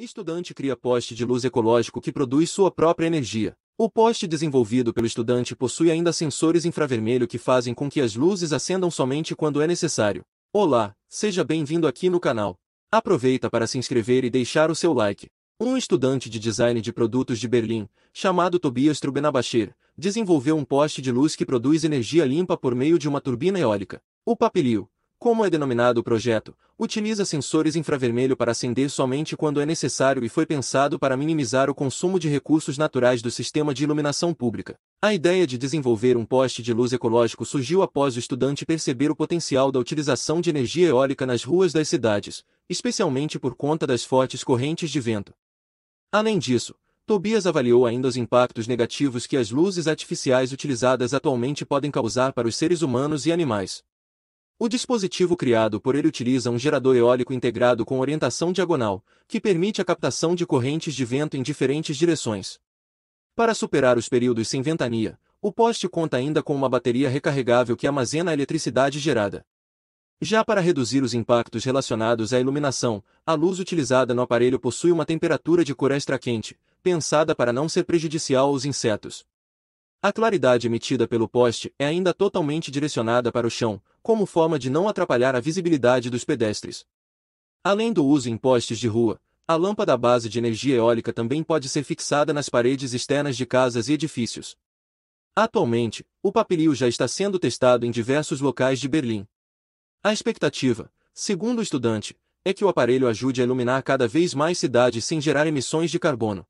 Estudante cria poste de luz ecológico que produz sua própria energia. O poste desenvolvido pelo estudante possui ainda sensores infravermelho que fazem com que as luzes acendam somente quando é necessário. Olá, seja bem-vindo aqui no canal. Aproveita para se inscrever e deixar o seu like. Um estudante de design de produtos de Berlim, chamado Tobias Trubenabacher, desenvolveu um poste de luz que produz energia limpa por meio de uma turbina eólica. O Papilio, como é denominado o projeto, Utiliza sensores infravermelho para acender somente quando é necessário e foi pensado para minimizar o consumo de recursos naturais do sistema de iluminação pública. A ideia de desenvolver um poste de luz ecológico surgiu após o estudante perceber o potencial da utilização de energia eólica nas ruas das cidades, especialmente por conta das fortes correntes de vento. Além disso, Tobias avaliou ainda os impactos negativos que as luzes artificiais utilizadas atualmente podem causar para os seres humanos e animais. O dispositivo criado por ele utiliza um gerador eólico integrado com orientação diagonal, que permite a captação de correntes de vento em diferentes direções. Para superar os períodos sem ventania, o poste conta ainda com uma bateria recarregável que armazena a eletricidade gerada. Já para reduzir os impactos relacionados à iluminação, a luz utilizada no aparelho possui uma temperatura de cor extra-quente, pensada para não ser prejudicial aos insetos. A claridade emitida pelo poste é ainda totalmente direcionada para o chão, como forma de não atrapalhar a visibilidade dos pedestres. Além do uso em postes de rua, a lâmpada base de energia eólica também pode ser fixada nas paredes externas de casas e edifícios. Atualmente, o papilio já está sendo testado em diversos locais de Berlim. A expectativa, segundo o estudante, é que o aparelho ajude a iluminar cada vez mais cidades sem gerar emissões de carbono.